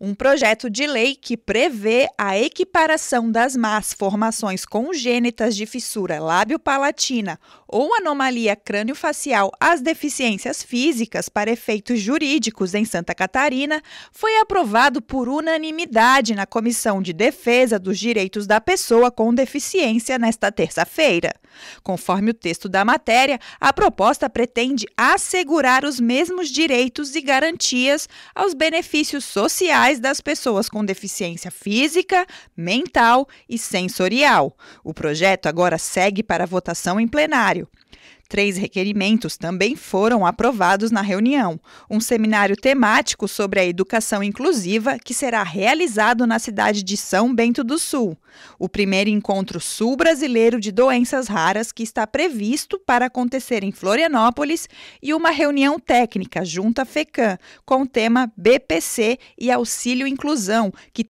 um projeto de lei que prevê a equiparação das más formações congênitas de fissura lábio-palatina ou anomalia crâniofacial às deficiências físicas para efeitos jurídicos em Santa Catarina foi aprovado por unanimidade na Comissão de Defesa dos Direitos da Pessoa com Deficiência nesta terça-feira. Conforme o texto da matéria, a proposta pretende assegurar os mesmos direitos e garantias aos benefícios sociais sociais das pessoas com deficiência física, mental e sensorial. O projeto agora segue para votação em plenário. Três requerimentos também foram aprovados na reunião: um seminário temático sobre a educação inclusiva, que será realizado na cidade de São Bento do Sul, o primeiro encontro sul-brasileiro de doenças raras, que está previsto para acontecer em Florianópolis, e uma reunião técnica junto à FECAM, com o tema BPC e auxílio inclusão, que